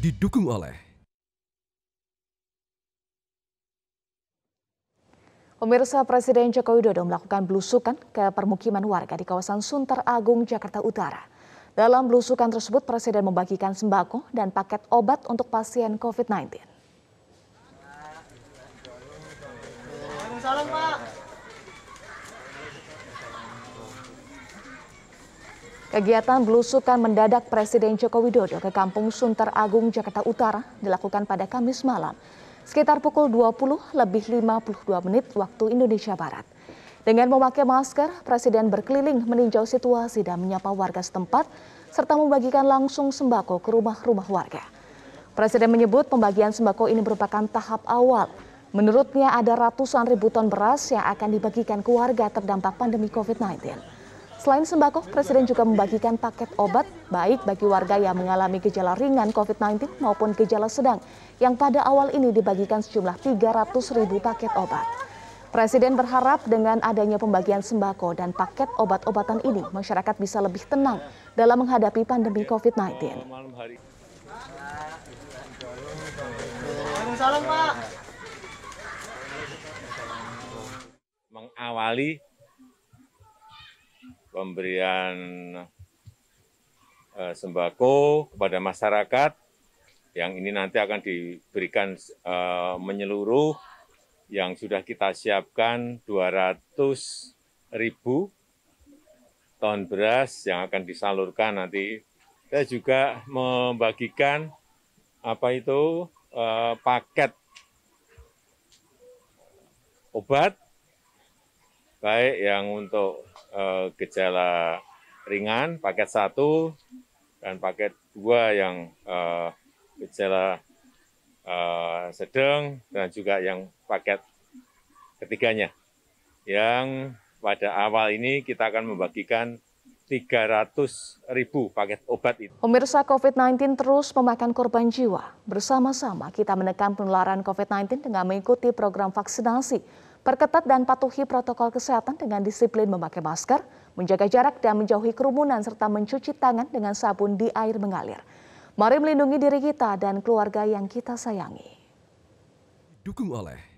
didukung oleh Pemirsa Presiden Joko Widodo melakukan belusukan ke permukiman warga di kawasan Sunter Agung, Jakarta Utara. Dalam belusukan tersebut, Presiden membagikan sembako dan paket obat untuk pasien COVID-19. Kegiatan belusukan mendadak Presiden Joko Widodo ke Kampung Sunter Agung, Jakarta Utara dilakukan pada Kamis malam. Sekitar pukul 20 lebih 52 menit waktu Indonesia Barat. Dengan memakai masker, Presiden berkeliling meninjau situasi dan menyapa warga setempat serta membagikan langsung sembako ke rumah-rumah warga. Presiden menyebut pembagian sembako ini merupakan tahap awal. Menurutnya ada ratusan ribu ton beras yang akan dibagikan ke warga terdampak pandemi COVID-19. Selain sembako, Presiden juga membagikan paket obat baik bagi warga yang mengalami gejala ringan COVID-19 maupun gejala sedang yang pada awal ini dibagikan sejumlah 300 ribu paket obat. Presiden berharap dengan adanya pembagian sembako dan paket obat-obatan ini, masyarakat bisa lebih tenang dalam menghadapi pandemi COVID-19. Mengawali pemberian eh, sembako kepada masyarakat yang ini nanti akan diberikan eh, menyeluruh yang sudah kita siapkan 200 ribu ton beras yang akan disalurkan nanti. Saya juga membagikan apa itu eh, paket obat baik yang untuk uh, gejala ringan paket satu dan paket dua yang uh, gejala uh, sedang dan juga yang paket ketiganya yang pada awal ini kita akan membagikan 300 ribu paket obat itu. Pemirsa COVID-19 terus memakan korban jiwa. Bersama-sama kita menekan penularan COVID-19 dengan mengikuti program vaksinasi perketat dan patuhi protokol kesehatan dengan disiplin memakai masker, menjaga jarak dan menjauhi kerumunan serta mencuci tangan dengan sabun di air mengalir. Mari melindungi diri kita dan keluarga yang kita sayangi. Dukung oleh